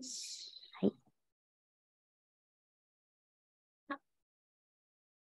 はい。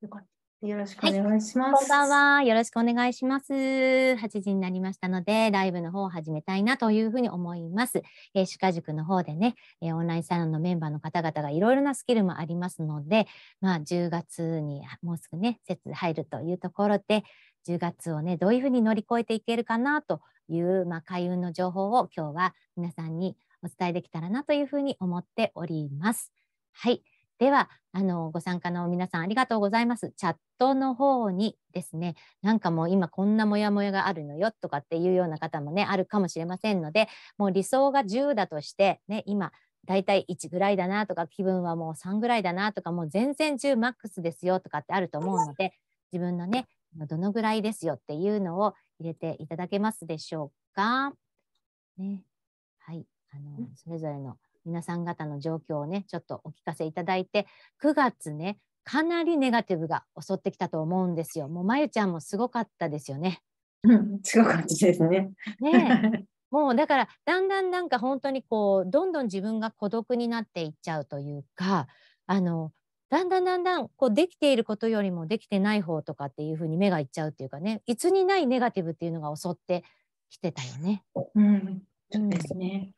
よかった。よろしくお願いします、はい、こんばんは。よろしくお願いします。8時になりましたので、ライブの方を始めたいなというふうに思います。えー、主科塾の方でね、えー、オンラインサロンのメンバーの方々がいろいろなスキルもありますので、まあ、10月にもうすぐね、節入るというところで、10月をね、どういうふうに乗り越えていけるかなという、まあ、開運の情報を今日は皆さんにお伝えできたらなというふうに思っております。はい。ではあのご参加の皆さんありがとうございます。チャットの方にですね、なんかもう今こんなモヤモヤがあるのよとかっていうような方もねあるかもしれませんので、もう理想が10だとしてね今だいたい1ぐらいだなとか気分はもう3ぐらいだなとかもう全然10マックスですよとかってあると思うので自分のねどのぐらいですよっていうのを入れていただけますでしょうか。ね、はいあのそれぞれの皆さん方の状況をねちょっとお聞かせいただいて9月ねかなりネガティブが襲ってきたと思うんですよ。もうまゆちゃんもすごかったですよね。うん、すごかったですね。ねもうだからだんだんなんか本当にこうどんどん自分が孤独になっていっちゃうというかあのだんだんだんだんこうできていることよりもできてない方とかっていうふうに目がいっちゃうっていうかねいつにないネガティブっていうのが襲ってきてたよね。うん、そうですね、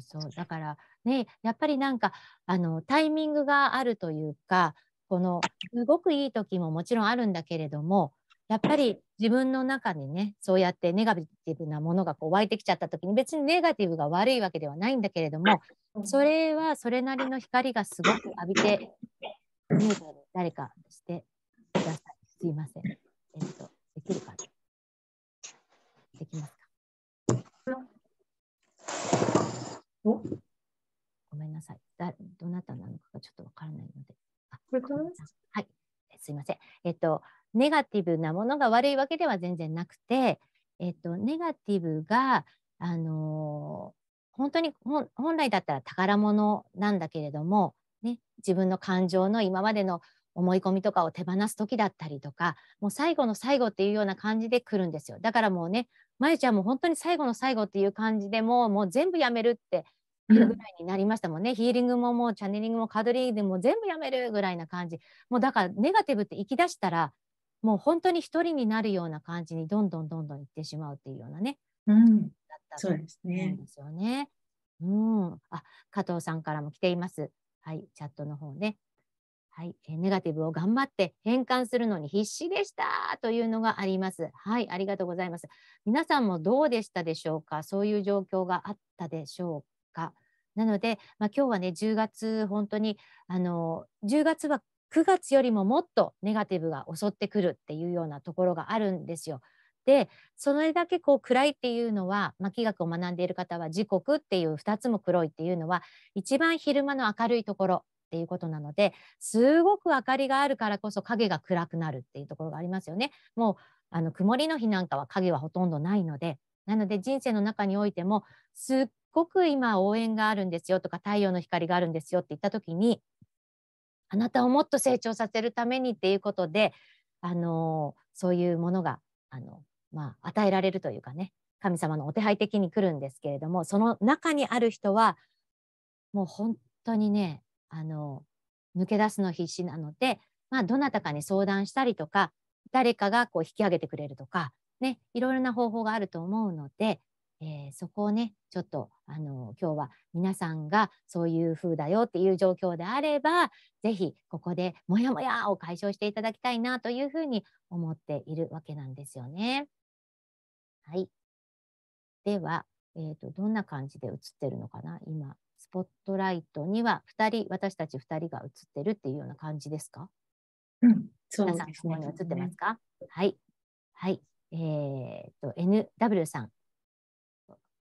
そうそうだからねやっぱりなんかあのタイミングがあるというかこのすごくいい時ももちろんあるんだけれどもやっぱり自分の中にねそうやってネガティブなものがこう湧いてきちゃった時に別にネガティブが悪いわけではないんだけれどもそれはそれなりの光がすごく浴びて誰かしてくださいすいませんえっとできるかできますおごめんなさい。だどなたなのかがちょっとわからないので。あこれはい。すいません。えっと、ネガティブなものが悪いわけでは全然なくて、えっと、ネガティブが、あのー、本当に本来だったら宝物なんだけれども、ね、自分の感情の今までの思い込みとかを手放す時だったりとかもう最後の最後っていうような感じで来るんですよだからもうねまゆちゃんも本当に最後の最後っていう感じでもうもう全部やめるっていうぐらいになりましたもんね、ヒーリングももうチャネリングもカドリーでも全部やめるぐらいな感じもうだからネガティブって行き出したらもう本当に一人になるような感じにどんどんどんどん行ってしまうっていうようなね、うん、だったうんですよね。ねうん、あ加藤さんからも来ています。はい、チャットの方ね。はい、ネガティブを頑張って変換するのに必死でしたというのがあります。はい、ありがとうございます。皆さんもどうでしたでしょうか。そういう状況があったでしょうか。なので、まあ、今日はね、10月本当にあの10月は9月よりももっとネガティブが襲ってくるっていうようなところがあるんですよ。でそれだけこう暗いっていうのは気学を学んでいる方は時刻っていう2つも黒いっていうのは一番昼間の明るいところっていうことなのですごく明かりがあるからこそ影が暗くなるっていうところがありますよね。もうあの曇りの日なんかは影はほとんどないのでなので人生の中においてもすっごく今応援があるんですよとか太陽の光があるんですよって言った時にあなたをもっと成長させるためにっていうことで、あのそういうものが、あのまあ、与えられるというかね神様のお手配的に来るんですけれどもその中にある人はもう本当にねあの抜け出すの必死なので、まあ、どなたかに相談したりとか誰かがこう引き上げてくれるとか、ね、いろいろな方法があると思うので、えー、そこをねちょっとあの今日は皆さんがそういう風だよっていう状況であれば是非ここでモヤモヤを解消していただきたいなというふうに思っているわけなんですよね。はい、では、えーと、どんな感じで映ってるのかな今スポットライトには2人、私たち2人が映ってるっていうような感じですかうん、そうですね。皆さん、ここに映ってますか、ね、はい。はい。えー、っと、NW さん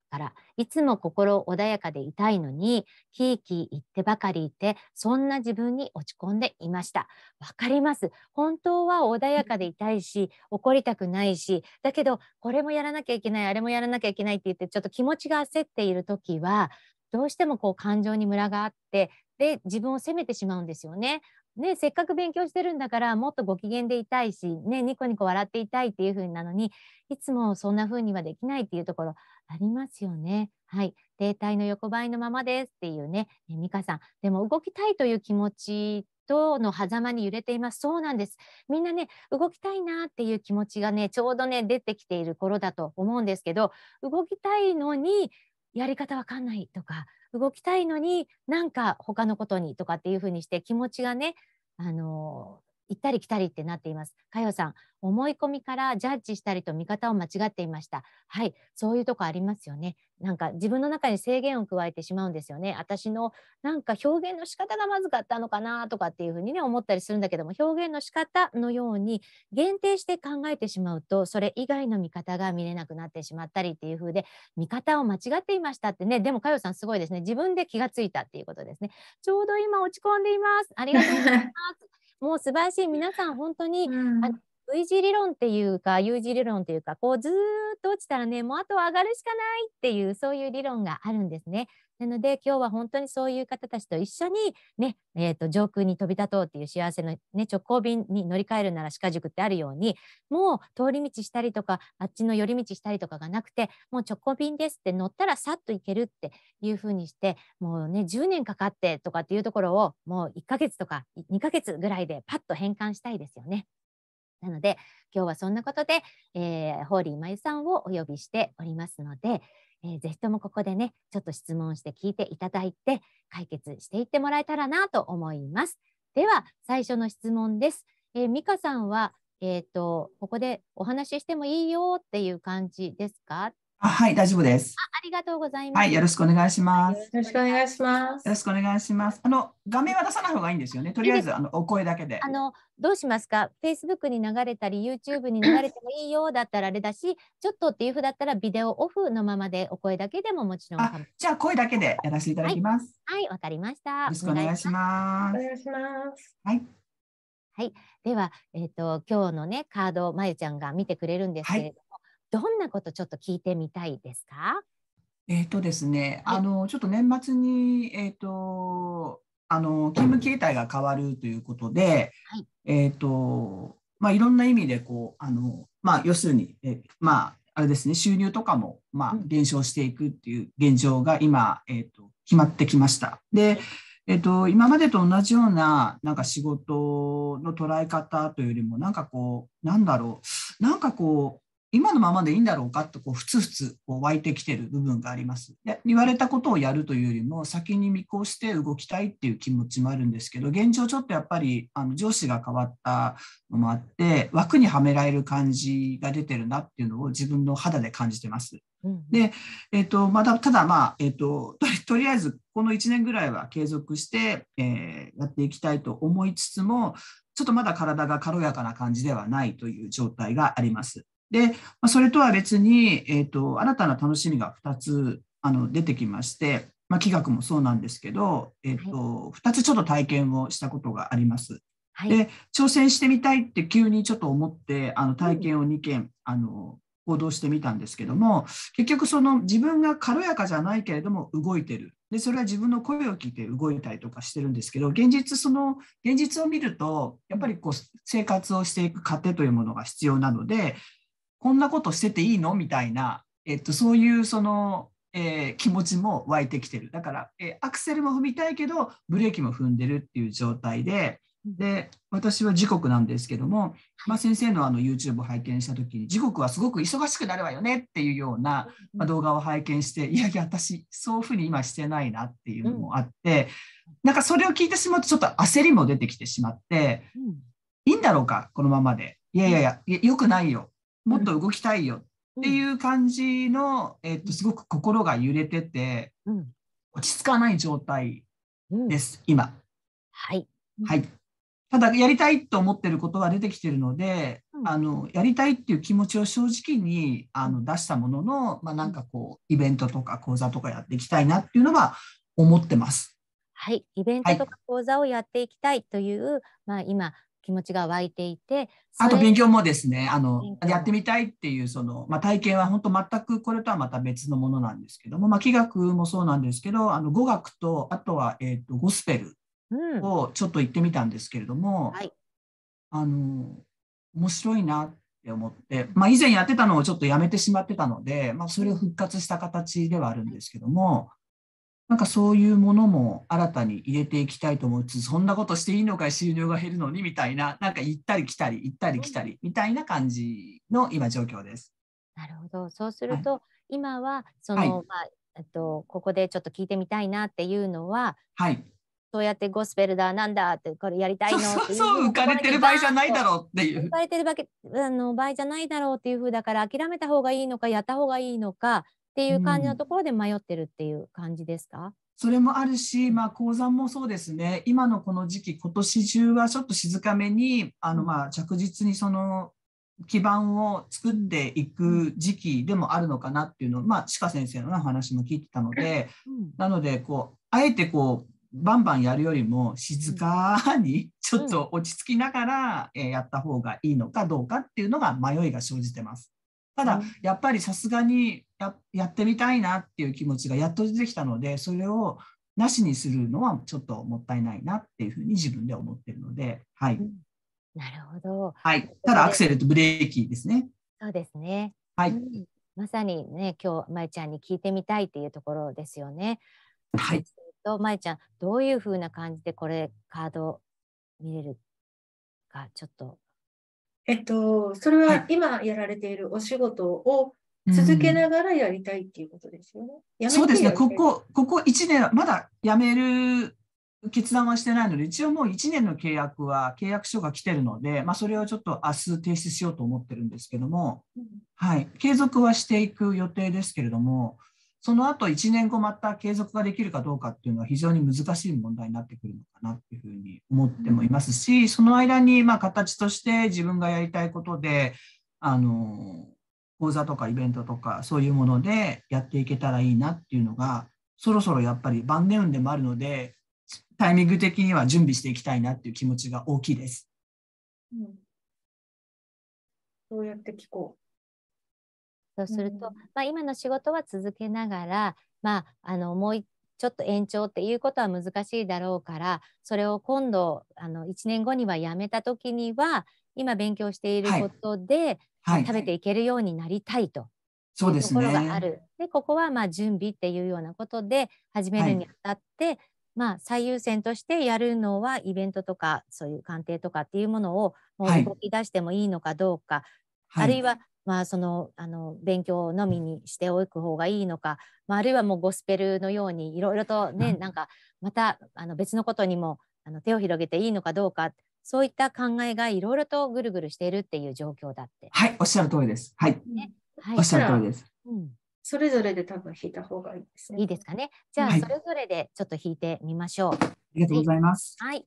からいつも心穏やかでいたいのにキーキー言ってばかりいてそんな自分に落ち込んでいましたわかります本当は穏やかでいたいし怒りたくないしだけどこれもやらなきゃいけないあれもやらなきゃいけないって言ってちょっと気持ちが焦っている時はどうしてもこう感情にムラがあってで自分を責めてしまうんですよね。ね、せっかく勉強してるんだからもっとご機嫌でいたいし、ね、ニコニコ笑っていたいっていう風なのにいつもそんな風にはできないっていうところありますよね。はい、停滞の横ばいのままですっていうねね美香さんでも動きたいという気持ちとの狭間に揺れていますそうなんですみんなね動きたいなっていう気持ちがねちょうどね出てきている頃だと思うんですけど動きたいのにやり方わかんないとか動きたいのになんか他のことにとかっていうふうにして気持ちがねあの行ったり来たりってなっています。かよさん、思い込みからジャッジしたりと見方を間違っていました。はい、そういうとこありますよね。なんか自分の中に制限を加えてしまうんですよね。私のなんか表現の仕方がまずかったのかなとかっていうふうにね思ったりするんだけども、表現の仕方のように限定して考えてしまうと、それ以外の見方が見れなくなってしまったりっていう風で、見方を間違っていましたってね。でもかよさんすごいですね。自分で気がついたっていうことですね。ちょうど今落ち込んでいます。ありがとうございます。もう素晴らしい皆さん本当に、うん、あの V 字理論っていうか U 字理論っていうかこうずっと落ちたらねもうあとは上がるしかないっていうそういう理論があるんですね。なので今日は本当にそういう方たちと一緒にね、えーと、上空に飛び立とうっていう幸せの、ね、直行便に乗り換えるなら鹿塾ってあるようにもう通り道したりとかあっちの寄り道したりとかがなくてもう直行便ですって乗ったらさっと行けるっていうふうにしてもうね10年かかってとかっていうところをもう1ヶ月とか2ヶ月ぐらいでパッと変換したいですよね。なので今日はそんなことで、えー、ホーリー真由さんをお呼びしておりますので、えー、ぜひともここでね、ちょっと質問して聞いていただいて、解決していってもらえたらなと思います。では、最初の質問です。えー、美香さんは、えっ、ー、と、ここでお話ししてもいいよっていう感じですかあはい、大丈夫です。あありがとうございます。はい、よろしくお願いします。よろしくお願いします。よろしくお願いします。あの画面は出さない方がいいんですよね。とりあえずあのお声だけで。あのどうしますか。Facebook に流れたり YouTube に流れてもいいよだったらあれだし、ちょっとっていうふうだったらビデオオフのままでお声だけでももちろん。じゃあ声だけでやらせていただきます。はい、わ、はい、かりました。よろしくお願いします。お願いします。はい。はい、では、えっ、ー、と今日のねカードまゆちゃんが見てくれるんですけれどどんなことちょっと聞いてみたいですかえっ、ー、とですね、あの、ちょっと年末に、えっ、ー、と、あの、勤務形態が変わるということで、はい、えっ、ー、と、まあ、いろんな意味で、こう、あの、まあ、要するに、えまあ、あれですね、収入とかも、まあ、減少していくっていう現状が今、えっ、と、決まってきました。で、えっ、と、今までと同じような、なんか仕事の捉え方というよりも、なんかこう、なんだろう、なんかこう、今のままでいいんだろうかとこうふつふつこう湧いてきてる部分があります。で言われたことをやるというよりも先に見越して動きたいっていう気持ちもあるんですけど現状ちょっとやっぱりあの上司が変わったのもあって枠にはめられる感じが出てるなっていうのを自分の肌で感じてます。で、えーとまだ、ただまあ、えーと、とりあえずこの1年ぐらいは継続して、えー、やっていきたいと思いつつもちょっとまだ体が軽やかな感じではないという状態があります。で、まそれとは別に、えーと、新たな楽しみが2つあの出てきまして、まあ、企画もそうなんですけど、えーとはい、2つちょっと体験をしたことがあります。はい、で挑戦してみたいって急にちょっと思ってあの体験を2件、うん、あの行動してみたんですけども結局その自分が軽やかじゃないけれども動いてるでそれは自分の声を聞いて動いたりとかしてるんですけど現実その現実を見るとやっぱりこう生活をしていく過程というものが必要なのでこんなことしてていいのみたいな、えっと、そういうその、えー、気持ちも湧いてきてる。だから、えー、アクセルも踏みたいけど、ブレーキも踏んでるっていう状態で、で、私は時刻なんですけども、まあ、先生のあの YouTube を拝見した時に、時刻はすごく忙しくなるわよねっていうような、ま動画を拝見して、いやいや、私、そういうふうに今してないなっていうのもあって、なんかそれを聞いてしまうと、ちょっと焦りも出てきてしまって、いいんだろうか、このままで。いやいやいや、よくないよ。もっと動きたいよっていう感じの、えっと、すごく心が揺れてて、うん、落ち着かない状態です、今。はい、はいただやりたいと思ってることは出てきてるので、うん、あのやりたいっていう気持ちを正直にあの出したものの、まあ、なんかこうイベントとか講座とかやっていきたいなっていうのは思ってます。はい、イベントとか講座をやっていきたいという、はい、まあ、今気持ちが湧いていてあと勉強もですねあのやってみたいっていうその、まあ、体験は本当全くこれとはまた別のものなんですけども、まあ、気学もそうなんですけどあの語学とあとは、えーと、ゴスペルをちょっと行ってみたんですけれども、うんはい、あの面白いなって思って、まあ、以前やってたのをちょっとやめてしまってたので、まあ、それを復活した形ではあるんですけども。なんかそういうものも新たに入れていきたいと思うつそんなことしていいのかい、収入が減るのにみたいな、なんか行ったり来たり、行ったり来たりみたいな感じの今、状況です。なるほど、そうすると、はい、今はその、はい、まあえっと、ここでちょっと聞いてみたいなっていうのは、はい、そうやってゴスペルだなんだってこれやりたいのってそう浮かれてる場合じゃないだろうっていう浮かれてる場あの場合じゃないだろうっていうふうだから諦めた方がいいのかやった方がいいのかっていう感じのところで迷ってるっていう感じですか、うん、それもあるし、まあ、鉱山もそうですね今のこの時期今年中はちょっと静かめにあのまあ着実にその基盤を作っていく時期でもあるのかなっていうのを、まあ、鹿先生の話も聞いてたので、うん、なのでこうあえてこうバンバンやるよりも静かにちょっと落ち着きながらやった方がいいのかどうかっていうのが迷いが生じてます。ただ、やっぱりさすがにやってみたいなっていう気持ちがやっと出てきたので、それをなしにするのはちょっともったいないなっていうふうに自分で思ってるので、はい。なるほど。はい。ただアクセルとブレーキですね。そうですね。はい。うん、まさにね、今日まちゃんに聞いてみたいっていうところですよね。はい。とまちゃん、どういうふうな感じでこれカード見れるかちょっとえっと、それは今やられているお仕事を続けながらやりたいっていうことですよね。うん、そうですね、ここ、ここ1年、まだ辞める決断はしてないので、一応もう1年の契約は、契約書が来てるので、まあ、それをちょっと明日提出しようと思ってるんですけども、うん、はい、継続はしていく予定ですけれども、その後1年後また継続ができるかどうかっていうのは非常に難しい問題になってくるのかなっていうふうに思ってもいますし、その間にま形として自分がやりたいことで、あの、講座とかイベントとかそういうものでやっていけたらいいなっていうのが、そろそろやっぱり晩年運でもあるので、タイミング的には準備していきたいなっていう気持ちが大きいです。うん、そうやって聞こう。そうすると、うん、まあ、今の仕事は続けながら、まあ、あのもうちょっと延長っていうことは難しいだろうからそれを今度あの1年後にはやめた時には今勉強していることで、はいはい、食べていけるようになりたいと。そうですね、ところがあるでここはまあ準備っていうようなことで始めるにあたって、はい、まあ、最優先としてやるのはイベントとかそういう鑑定とかっていうものをもう動き出してもいいのかどうか、あるいはまあ、そのあの勉強のみにしておく方がいいのか、まあ、あるいはもうゴスペルのようにいろいろとね、なんかまたあの別のことにもあの手を広げていいのかどうかそういった考えがいろいろとぐるぐるしているっていう状況だって。はい、おっしゃる通りです。はい。ね、はい、おっしゃる通りです。うん、それぞれで多分弾いた方がいいですね。いいですかね。じゃあ、それぞれでちょっと弾いてみましょう。はい、ありがとうございます。はい。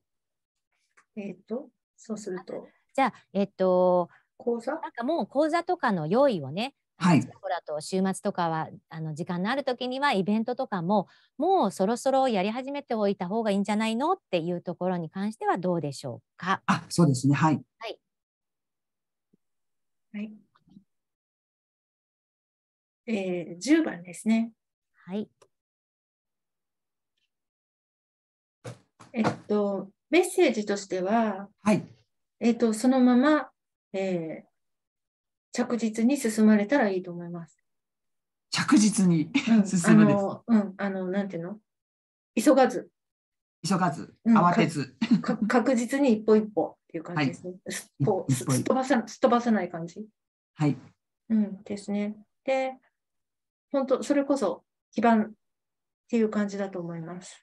えっ、ー、と、そうすると。じゃあ、えっ、ー、と、講座なんかもう講座とかの用意をね、はい、ほらと週末とかはあの時間のある時にはイベントとかももうそろそろやり始めておいた方がいいんじゃないのっていうところに関してはどうでしょうか。あそうですねはい、はい、はいえー、10番ですね。はい。えっと、メッセージとしては、はい。えっと、そのままえー、着実に進まれたらいいと思います。着実に、進むです。うん、あの、なんていうの急がず。急がず、慌てず。うん、確実に一歩一歩っていう感じですね。はい、すっぽすっ飛ばさすっ飛ばさない感じ。はい。うん、ですね。で、本当それこそ基盤っていう感じだと思います。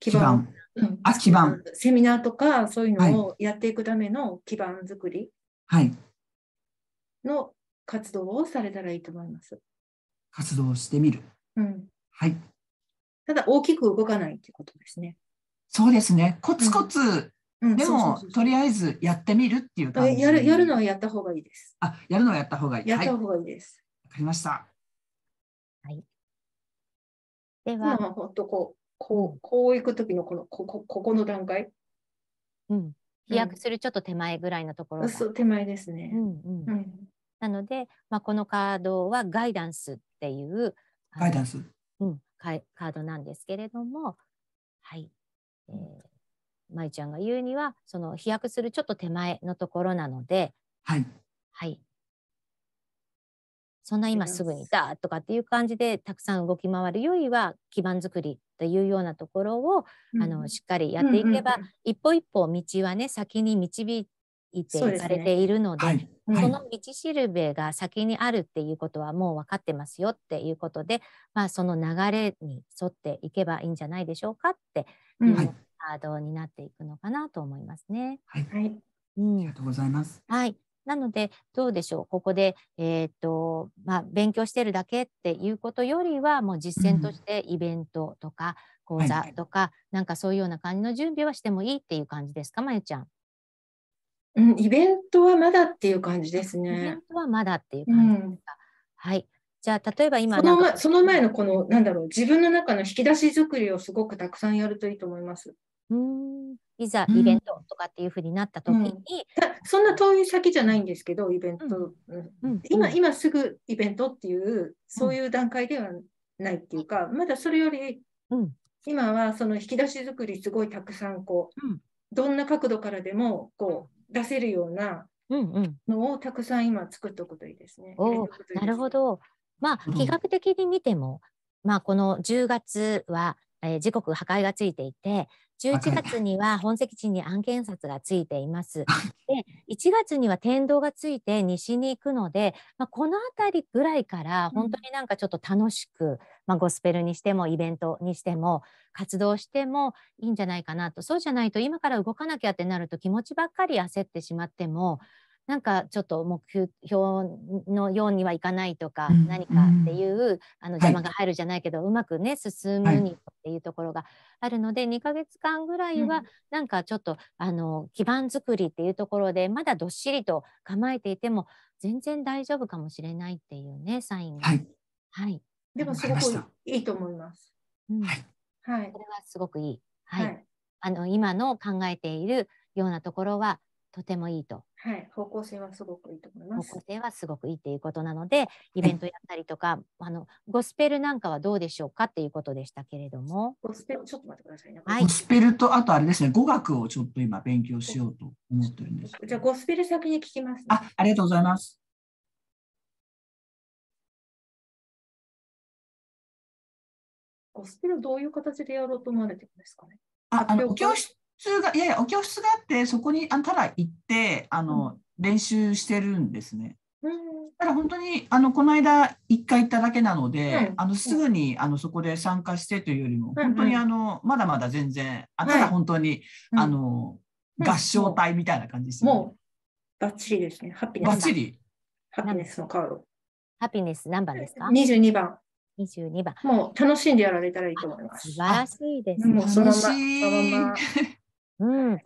基盤。基盤うん、あ基盤セミナーとかそういうのをやっていくための基盤作りはい。の活動をされたらいいと思います。活動してみる。うん。はい。ただ大きく動かないということですね。そうですね。コツコツ、うんでもとりあえずやってみるっていう感じ。やるやるのはやった方がいいです。あ、やるのはやった方がいい。やった方がいいです。わ、はい、かりました。はい。では、本当こうこうこういく時のこのここここの段階。うん。飛躍するちょっと手前ぐらいのところ、うん、そう手前ですね、うんうんなので、まあ、このカードはガイダンスっていうガイダンス、うん、カードなんですけれどもはい、えー、舞ちゃんが言うにはその飛躍するちょっと手前のところなのではい、はい、そんな今すぐにだとかっていう感じでたくさん動き回るよりは基盤づくりというようなところを、あのしっかりやっていけば、一歩一歩道はね先に導いていかれているので。そ、ねはいの道しるべが先にあるっていうことはもう分かってますよっていうことで、まあ、その流れに沿っていけばいいんじゃないでしょうかっていうカードになっていくのかなと思いますね。はい、はい、ありがとうございます。はい、なので、どうでしょう、ここで、えー、っとまあ、勉強してるだけっていうことよりは、もう実践としてイベントとか講座とか、うんはい、なんかそういうような感じの準備はしてもいいっていう感じですか、まゆちゃん。うん、イベントはまだっていう感じですね。イベントはまだっていう感じですか。うん、はい。じゃあ例えば今そのその前のこのなんだろう自分の中の引き出し作りをすごくたくさんやるといいと思います。うんいざイベントとかっていうふうになった時に、うんうん、そんな遠い先じゃないんですけどイベント、ううんん、今今すぐイベントっていうそういう段階ではないっていうか、まだそれより、うん、今はその引き出し作りすごいたくさんこう、うん、どんな角度からでもこう出せるようなのをたくさん今作っておくといいですね。うんうん、なるほど。まあ、比較的に見ても、まあ、この10月は、えー、時刻破壊がついていて11月には本籍地に案件札がついています。で1月には天童がついて西に行くので、まあ、この辺りぐらいから本当になんかちょっと楽しく、うん、まあ、ゴスペルにしてもイベントにしても活動してもいいんじゃないかなとそうじゃないと今から動かなきゃってなると気持ちばっかり焦ってしまってもなんかちょっと目標のようにはいかないとか、何かっていう、あの邪魔が入るじゃないけど、うまくね進むにっていうところがあるので、2ヶ月間ぐらいはなんかちょっと、あの基盤作りっていうところでまだどっしりと構えていても全然大丈夫かもしれないっていうねサインが。はい、はい、でもすごくいいと思います。うん、はい、これはすごくいい。はい、あの今の考えているようなところはとてもいいと。はい、方向性はすごくいいと思います。方向性はすごくいいっていうことなので、イベントやったりとか、あのゴスペルなんかはどうでしょうかっていうことでしたけれども。ゴスペル、ちょっと待ってくださいね。はい、ゴスペルと、あとあれですね、語学をちょっと今勉強しようと思ってるんです。じゃあ、ゴスペル先に聞きます、ね、あ、ありがとうございます。ゴスペルどういう形でやろうと思われてるんですかね。あ、あの教室通がいやいやお教室があってそこにあただ行ってあの、うん、練習してるんですね。うん、ただ本当にあのこの間1回行っただけなので、はい、あのすぐにあのそこで参加してというよりも、はい、本当にあのまだまだ全然あただ本当に、はい、あの、合唱隊みたいな感じですね。もうバッチリですね。ハピネス。バッチリ。ハピネスのカード。ハピネス何番ですか ?22 番。22番。もう楽しんでやられたらいいと思います。素晴らしいです、ね。もうそのまま。うん、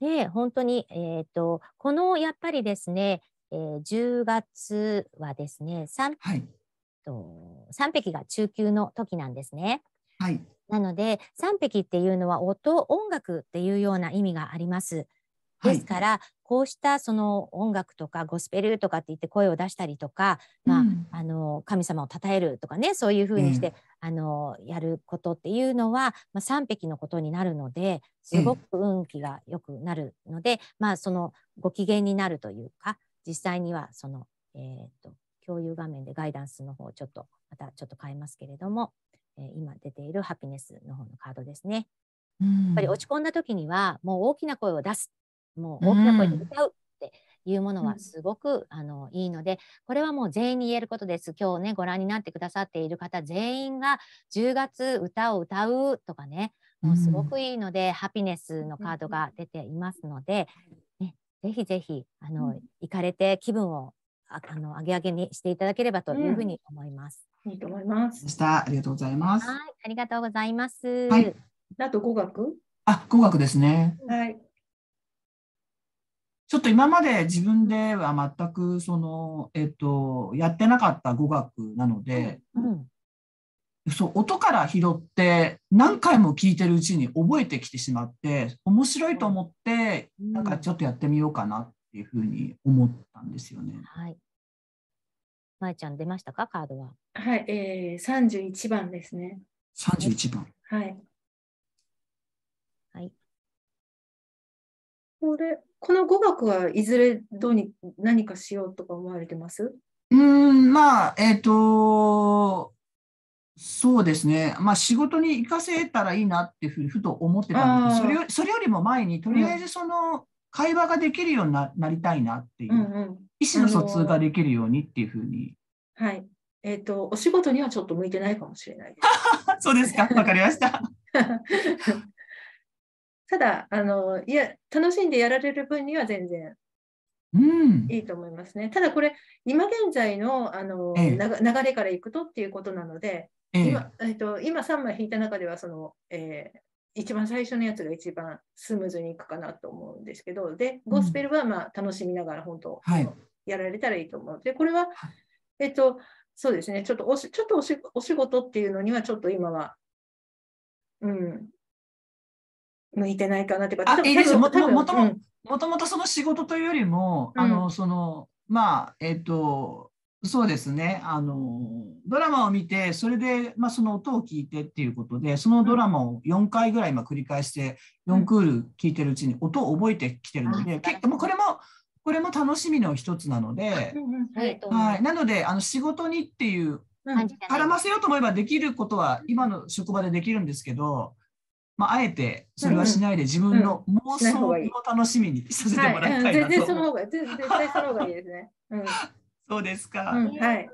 で本当に、えーと、このやっぱりですね、えー、10月はですね 3,、はい、と3匹が中級の時なんですね。はい、なので3匹っていうのは音音楽っていうような意味があります。ですから、はい、こうしたその音楽とかゴスペルとかって言って声を出したりとか、うん、まあ、の神様を称えるとかねそういうふうにして、あのやることっていうのは、まあ、3匹のことになるのですごく運気が良くなるので、まあ、そのご機嫌になるというか実際にはその、えーと、と共有画面でガイダンスの方ちょっとまたちょっと変えますけれども、えー、今出ているハピネスの方のカードですね。やっぱり落ち込んだ時にはもう大きな声を出すもう大きな声で歌うっていうものはすごく、うん、あのいいのでこれはもう全員に言えることです今日ねご覧になってくださっている方全員が10月歌を歌うとかねもうすごくいいので、うん、ハピネスのカードが出ていますので、ね、ぜひぜひあの、行かれて気分をああの上げ上げにしていただければというふうに思います。うん、いいと思います。したありがとうございます。はい、ありがとうございます。はい。あと語学？あ、語学ですね。はい。ちょっと今まで自分では全くその、えっと、やってなかった語学なので、うんうん、そう音から拾って何回も聞いてるうちに覚えてきてしまって面白いと思って、うん、なんかちょっとやってみようかなっていうふうに思ったんですよね。はい、まえちゃん出ましたかカードは。はい、ええー、十一番ですね。三十一番。はい。はい。これこの語学はいずれどうに何かしようとか思われてますうんまあえっ、ー、とそうですね、まあ、仕事に生かせたらいいなっていうふうにふと思ってたんですけどそれそれよりも前にとりあえずその会話ができるようになりたいなっていう、うんうん、意思の疎通ができるようにっていうふうに。はい、えっ、ー、とお仕事にはちょっと向いてないかもしれないです。そうですか、わかりました。ただあのいや楽しんでやられる分には全然いいと思いますね。うん、ただこれ今現在のあの、ええ、流れからいくとっていうことなので、ええ、今えっと、今3枚引いた中ではその、えー、一番最初のやつが一番スムーズにいくかなと思うんですけどでゴスペルはまあ楽しみながら本当、うん、やられたらいいと思うのでこれは、えっとそうですねちょっとおしちょっとお仕事っていうのにはちょっと今は、うん、向いてないかなっていうか、もともと、もともとその仕事というよりも、うん、あの、その、まあ、えっ、と、そうですね。あの、ドラマを見て、それで、まあ、その音を聞いてっていうことで、そのドラマを4回ぐらい今繰り返して、4クール聞いてるうちに音を覚えてきてるので、うん、結構、もうこれも、これも楽しみの一つなので、はい。なので、あの、仕事にっていう、絡ませようと思えばできることは、今の職場でできるんですけど、まあ、あえてそれはしないで自分の妄想を楽しみにさせてもらいたいなと、全然その方がその方がいいですね。うん、そうですか、はい。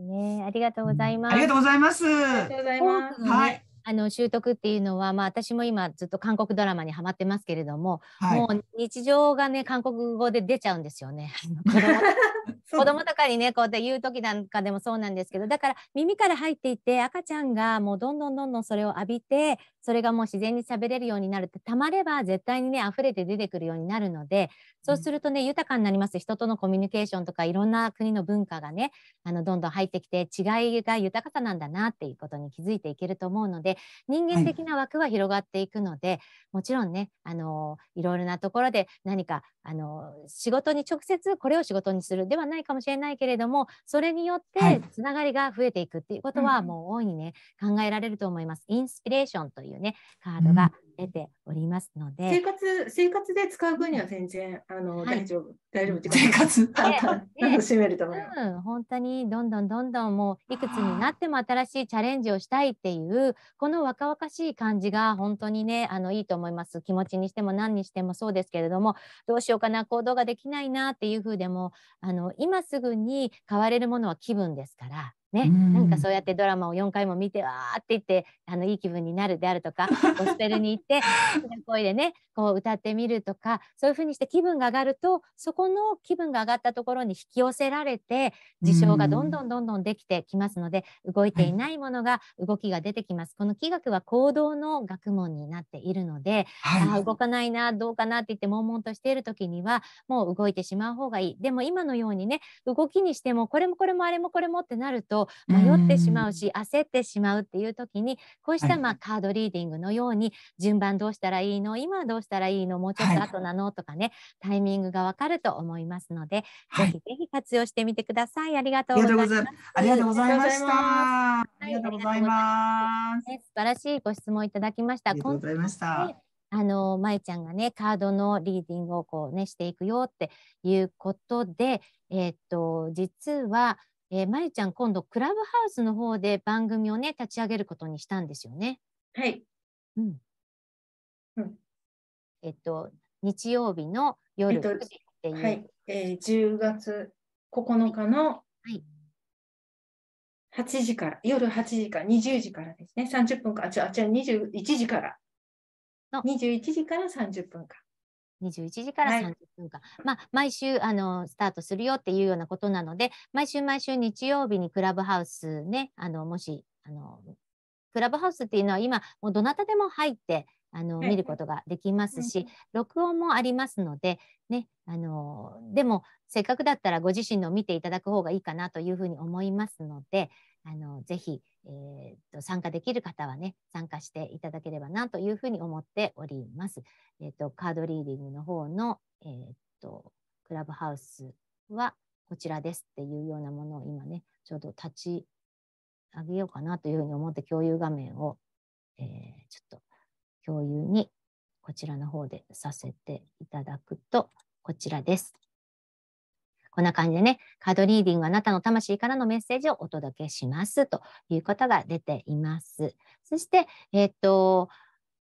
ね、ありがとうございます。ありがとうございます。ありがとうございます。はい。あの習得っていうのは、まあ、私も今ずっと韓国ドラマにはまってますけれども、はい、もう日常がね韓国語で出ちゃうんですよね。子供とかにねこうやって言う時なんかでもそうなんですけどだから耳から入っていて赤ちゃんがもうどんどんどんどんそれを浴びてそれがもう自然に喋れるようになるってたまれば絶対にね溢れて出てくるようになるのでそうするとね、豊かになります人とのコミュニケーションとかいろんな国の文化がねあのどんどん入ってきて違いが豊かさなんだなっていうことに気づいていけると思うので人間的な枠は広がっていくので、はい、もちろんねあのいろいろなところで何かあの仕事に直接これを仕事にするではないかもしれないけれどもそれによってつながりが増えていくっていうことはもう大いにね、考えられると思います。インスピレーションというねカードが出ておりますので。生活、生活で使う分には全然、あの、はい、大丈夫、大丈夫って 生活。楽しめると思います、うん。本当にどんどんどんどんもういくつになっても新しいチャレンジをしたいっていう。この若々しい感じが本当にね、あのいいと思います。気持ちにしても何にしてもそうですけれども、どうしようかな、行動ができないなっていうふうでも。あの今すぐに変われるものは気分ですから。ね、なんかそうやってドラマを4回も見てわーって言ってあのいい気分になるであるとか ゴスペルに行って声でねこう歌ってみるとかそういうふうにして気分が上がるとそこの気分が上がったところに引き寄せられて事象がどんどんどんどんできてきますので動いていないものが動きが出てきます。この気学は行動の学問になっているので、はい、あ動かないなどうかなって言って悶々としている時にはもう動いてしまう方がいい。でも今のようにね動きにしてもこれもこれもあれもこれもってなると迷ってしまうし、焦ってしまうっていう時にこうしたまあカードリーディングのように順番どうしたらいいの今どうしたらいいのもうちょっと後なの、とかねタイミングがわかると思いますので、ぜひぜひ活用してみてください。ありがとうございます。ありがとうございました。ありがとうございます。素晴らしいご質問いただきました。ありがとうございました。あの、まえちゃんがね、カードのリーディングをこうね、していくよっていうことで、えっ、と、実は、えー、まゆちゃん、今度、クラブハウスの方で番組をね、立ち上げることにしたんですよね。はい。うん。うん、えっと、日曜日の夜9時っていう。えっと、はい、えー、10月9日の8時から、夜8時から20時からですね、30分か、あ、あ、う、違う、21時から。21時から30分か。21時から30分間、はい、まあ、毎週あのスタートするよっていうようなことなので毎週毎週日曜日にクラブハウスねあのもしあのクラブハウスっていうのは今もうどなたでも入ってあの、見ることができますし、録音もありますので、ね、あのでもせっかくだったらご自身の見ていただく方がいいかなというふうに思いますので、あのぜひ、えーと、参加できる方はね参加していただければなというふうに思っております。えーと、カードリーディングの方の、えーと、とクラブハウスはこちらですっていうようなものを今ねちょうど立ち上げようかなというふうに思って共有画面を、えー、ちょっと共有にこちらの方でさせていただくと、こちらです。こんな感じでね、カードリーディングはあなたの魂からのメッセージをお届けしますということが出ています。そして、えっ、ー、と、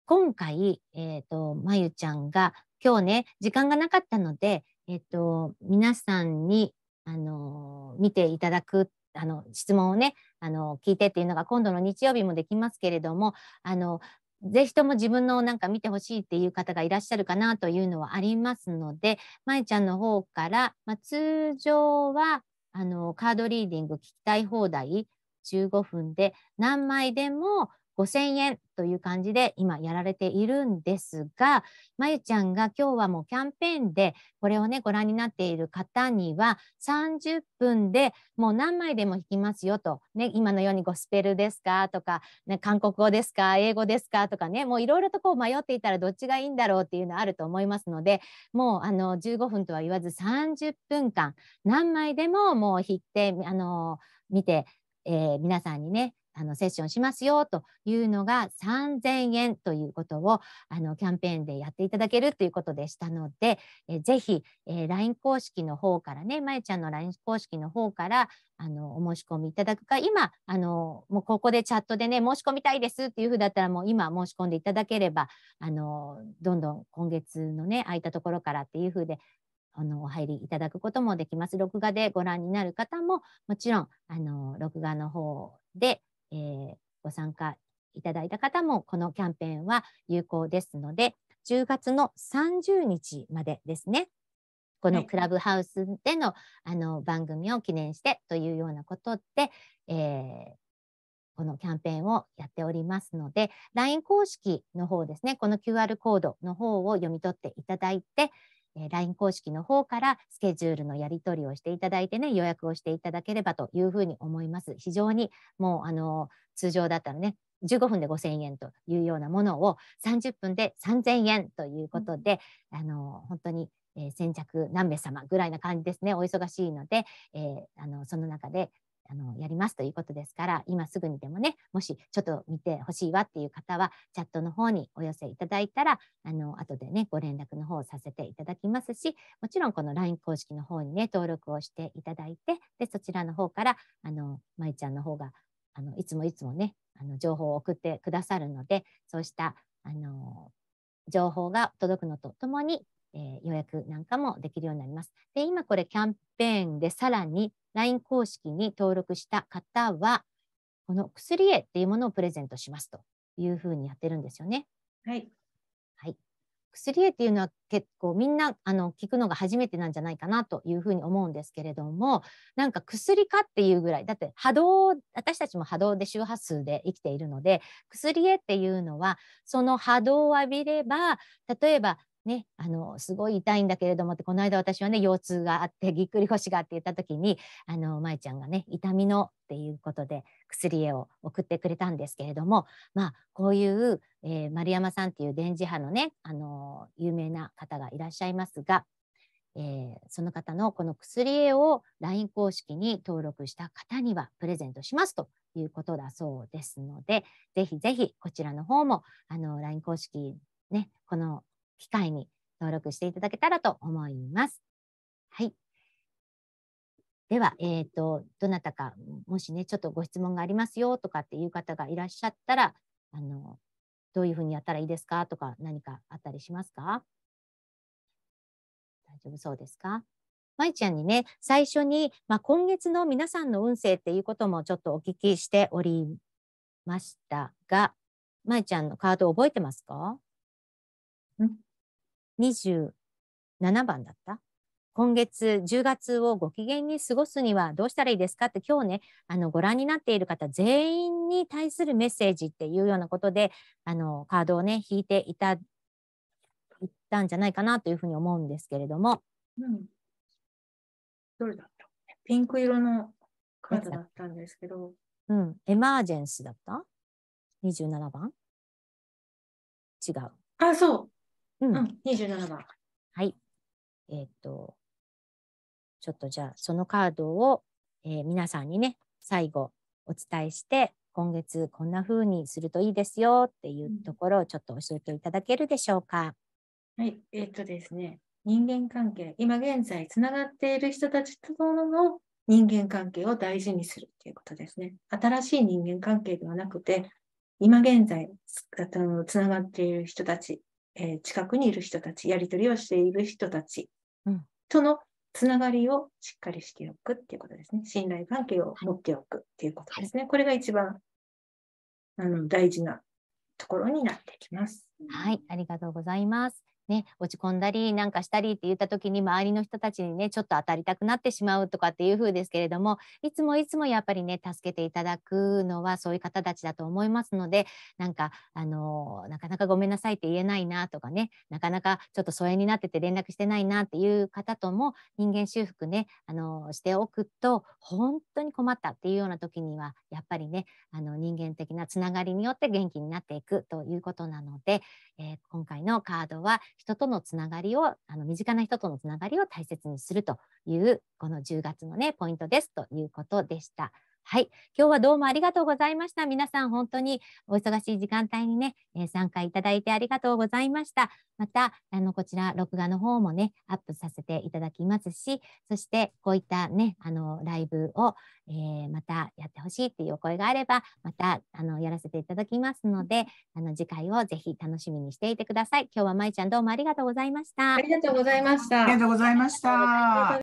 今回、えっ、ー、と、まゆちゃんが今日ね、時間がなかったので、えっ、ー、と、皆さんに、あの、見ていただくあの質問をねあの聞いてっていうのが今度の日曜日もできますけれどもあのぜひとも自分のなんか見てほしいっていう方がいらっしゃるかなというのはありますので、まいちゃんの方から、まあ、通常はあのカードリーディング聞きたい放題15分で何枚でも5000円という感じで今やられているんですが、まゆちゃんが今日はもうキャンペーンでこれをね、ご覧になっている方には30分でもう何枚でも弾きますよと、ね、今のようにゴスペルですかとか、ね、韓国語ですか、英語ですかとかね、もういろいろとこう迷っていたらどっちがいいんだろうっていうのあると思いますので、もうあの15分とは言わず30分間何枚でももう弾いて、あの、見て、えー、皆さんにねあのセッションしますよというのが3000円ということをあのキャンペーンでやっていただけるということでしたので、えぜひ、えー、LINE 公式の方からね、まゆちゃんの LINE 公式の方からあのお申し込みいただくか、今、あのもうここでチャットでね、申し込みたいですっていうふうだったら、もう今申し込んでいただければ、あのどんどん今月のね、空いたところからっていうふうで、あのお入りいただくこともできます。録画でご覧になる方も、もちろん、あの録画の方でえー、ご参加いただいた方もこのキャンペーンは有効ですので10月の30日までですねこのクラブハウスでのはい、あの番組を記念してというようなことで、えー、このキャンペーンをやっておりますので LINE 公式の方ですねこの QR コードの方を読み取っていただいて、えー、LINE 公式の方からスケジュールのやり取りをしていただいてね、予約をしていただければというふうに思います。非常にもう、あの通常だったらね、15分で5000円というようなものを30分で3000円ということで、うん、あの本当に、えー、先着何名様ぐらいな感じですねお忙しいので、えー、あのその中であのやりますということですから今すぐにでもねもしちょっと見てほしいわっていう方はチャットの方にお寄せいただいたらあの後でねご連絡の方をさせていただきますしもちろんこの LINE 公式の方にね登録をしていただいてでそちらの方からあのまいちゃんの方があのいつもいつもねあの情報を送ってくださるのでそうしたあの情報が届くのとともに、えー、予約なんかもできるようになります。で今これキャンペーンでさらに LINE 公式に登録した方は、この薬絵っていうものをプレゼントしますというふうにやってるんですよね。はい。はい。薬絵っていうのは結構みんなあの聞くのが初めてなんじゃないかなというふうに思うんですけれども、なんか薬かっていうぐらい、だって波動、私たちも波動で周波数で生きているので、薬絵っていうのはその波動を浴びれば、例えばね、あのすごい痛いんだけれどもってこの間私はね腰痛があってぎっくり腰があって言った時にあの舞ちゃんがね痛みのっていうことで薬絵を送ってくれたんですけれどもまあこういう、えー、丸山さんっていう電磁波のねあの有名な方がいらっしゃいますが、えー、その方のこの薬絵を LINE 公式に登録した方にはプレゼントしますということだそうですのでぜひぜひこちらの方もあの LINE 公式ね、この機会に登録していただけたらと思います。はい。では、えっ、ー、と、どなたか、もしね、ちょっとご質問がありますよとかっていう方がいらっしゃったら、あの、どういうふうにやったらいいですかとか何かあったりしますか大丈夫そうですかまいちゃんにね、最初に、まあ、今月の皆さんの運勢っていうこともちょっとお聞きしておりましたが、まいちゃんのカードを覚えてますか27番だった今月10月をご機嫌に過ごすにはどうしたらいいですかって今日ねあのご覧になっている方全員に対するメッセージっていうようなことであのカードをね引いていたいったんじゃないかなというふうに思うんですけれども、うん、どれだったピンク色のカードだったんですけど、うん、エマージェンスだった27番違うあそううん、うん、27番。はい。えっ、と、ちょっとじゃあ、そのカードを、えー、皆さんにね、最後お伝えして、今月こんな風にするといいですよっていうところをちょっと教えていただけるでしょうか。はい、えっ、ー、とですね、人間関係、今現在つながっている人たちとの人間関係を大事にするっていうことですね。新しい人間関係ではなくて、今現在つながっている人たちえー、近くにいる人たち、やり取りをしている人たちとのつながりをしっかりしておくっていうことですね。信頼関係を持っておくっていうことですね。はい、これが一番あの大事なところになってきます。はい、ありがとうございます。ね、落ち込んだりなんかしたりって言った時に周りの人たちにねちょっと当たりたくなってしまうとかっていう風ですけれどもいつもいつもやっぱりね助けていただくのはそういう方たちだと思いますのでなんかあのなかなかごめんなさいって言えないなとかねなかなかちょっと疎遠になってて連絡してないなっていう方とも人間修復ねあのしておくと本当に困ったっていうような時にはやっぱりねあの人間的なつながりによって元気になっていくということなので、えー、今回のカードは人とのつながりを、あの身近な人とのつながりを大切にするという、この10月のね、ポイントですということでした。はい、今日はどうもありがとうございました。皆さん本当にお忙しい時間帯にね、えー、参加いただいてありがとうございました。またあのこちら録画の方もねアップさせていただきますし、そしてこういったねあのライブを、えー、またやってほしいっていうお声があればまたあのやらせていただきますので、あの次回をぜひ楽しみにしていてください。今日はまいちゃんどうもありがとうございました。ありがとうございました。ありがとうございました。